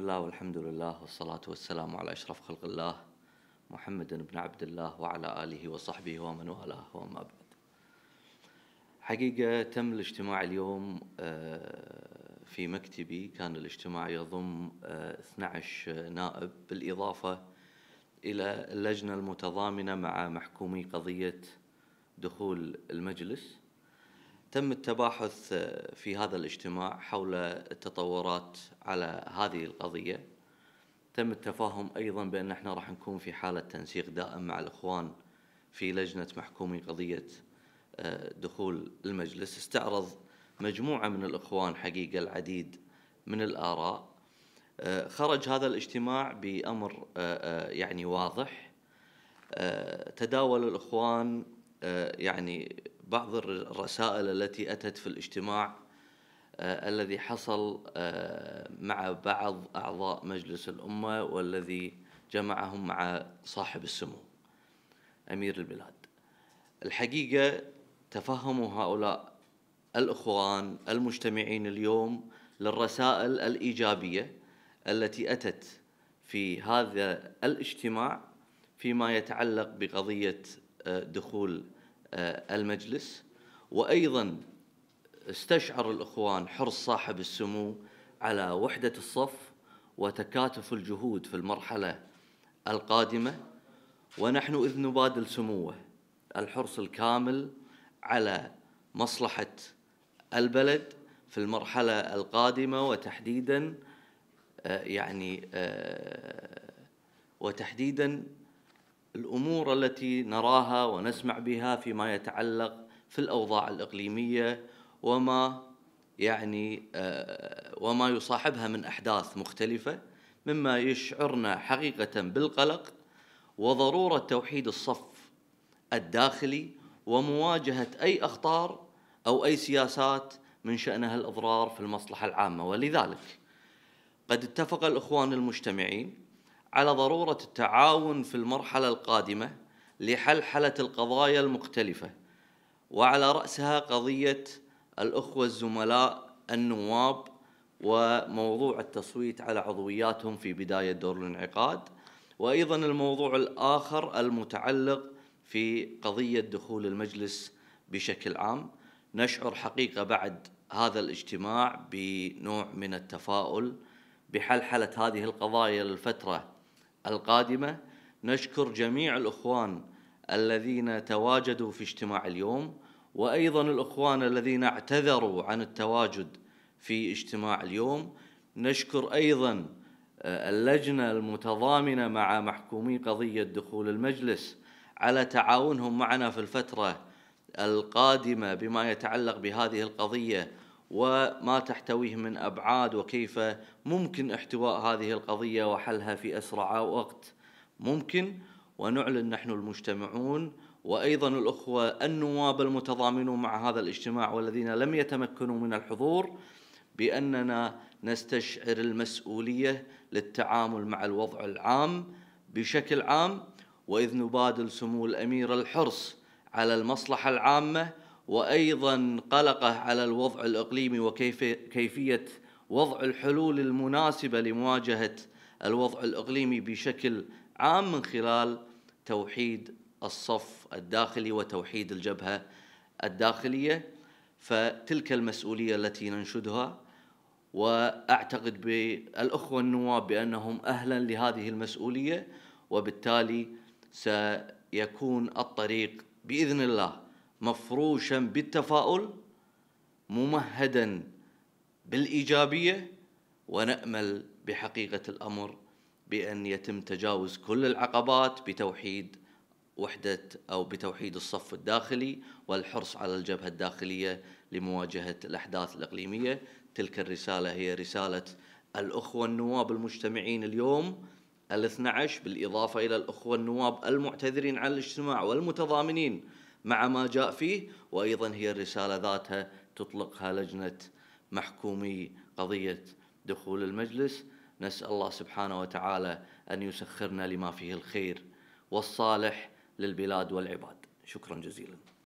الله والحمد لله والصلاة والسلام على أشرف خلق الله محمد بن عبد الله وعلى آله وصحبه ومن والاه وما بعد حقيقة تم الاجتماع اليوم آه، في مكتبي كان الاجتماع يضم 12 آه، نائب بالإضافة إلى اللجنة المتضامنة مع محكومي قضية دخول المجلس تم التباحث آه، في هذا الاجتماع حول التطورات على هذه القضية تم التفاهم أيضا بأن احنا راح نكون في حالة تنسيق دائم مع الإخوان في لجنة محكومي قضية آه، دخول المجلس استعرض مجموعة من الإخوان حقيقة العديد من الآراء آه، خرج هذا الاجتماع بأمر يعني واضح تداول الإخوان يعني بعض الرسائل التي أتت في الاجتماع آه، الذي حصل آه، مع بعض أعضاء مجلس الأمة والذي جمعهم مع صاحب السمو أمير البلاد الحقيقة تفهم هؤلاء الإخوان المجتمعين اليوم للرسائل الإيجابية التي أتت في هذا الاجتماع فيما يتعلق بقضية آه، دخول آه، المجلس وايضا استشعر الاخوان حرص صاحب السمو على وحده الصف وتكاتف الجهود في المرحله القادمه ونحن اذ نبادل سموه الحرص الكامل على مصلحه البلد في المرحله القادمه وتحديدا آه، يعني آه، وتحديدا الامور التي نراها ونسمع بها فيما يتعلق في الاوضاع الاقليميه وما يعني آه، وما يصاحبها من احداث مختلفه مما يشعرنا حقيقه بالقلق وضروره توحيد الصف الداخلي ومواجهه اي اخطار او اي سياسات من شانها الاضرار في المصلحه العامه ولذلك قد اتفق الاخوان المجتمعين على ضروره التعاون في المرحله القادمه لحل القضايا المختلفه وعلى راسها قضيه الاخوه الزملاء النواب وموضوع التصويت على عضوياتهم في بدايه دور الانعقاد وايضا الموضوع الاخر المتعلق في قضيه دخول المجلس بشكل عام نشعر حقيقه بعد هذا الاجتماع بنوع من التفاؤل بحل هذه القضايا للفتره القادمة نشكر جميع الإخوان الذين تواجدوا في اجتماع اليوم وأيضا الإخوان الذين اعتذروا عن التواجد في اجتماع اليوم نشكر أيضا آه، اللجنة المتضامنة مع محكومي قضية دخول المجلس على تعاونهم معنا في الفترة القادمة بما يتعلق بهذه القضية وما تحتويه من ابعاد وكيف ممكن احتواء هذه القضيه وحلها في اسرع وقت ممكن ونعلن نحن المجتمعون وايضا الاخوه النواب المتضامنون مع هذا الاجتماع والذين لم يتمكنوا من الحضور باننا نستشعر المسؤوليه للتعامل مع الوضع العام بشكل عام واذ نبادل سمو الامير الحرص على المصلحه العامه وايضا قلقه على الوضع الاقليمي وكيفيه وضع الحلول المناسبه لمواجهه الوضع الاقليمي بشكل عام من خلال توحيد الصف الداخلي وتوحيد الجبهه الداخليه فتلك المسؤوليه التي ننشدها واعتقد بالاخوه النواب بانهم اهلا لهذه المسؤوليه وبالتالي سيكون الطريق باذن الله مفروشا بالتفاؤل ممهدا بالايجابيه ونامل بحقيقه الامر بان يتم تجاوز كل العقبات بتوحيد وحده او بتوحيد الصف الداخلي والحرص على الجبهه الداخليه لمواجهه الاحداث الاقليميه تلك الرساله هي رساله الاخوه النواب المجتمعين اليوم الاثنى عشر بالاضافه الى الاخوه النواب المعتذرين عن الاجتماع والمتضامنين مع ما جاء فيه وأيضا هي الرسالة ذاتها تطلقها لجنة محكومي قضية دخول المجلس نسأل الله سبحانه وتعالى أن يسخرنا لما فيه الخير والصالح للبلاد والعباد شكرا جزيلا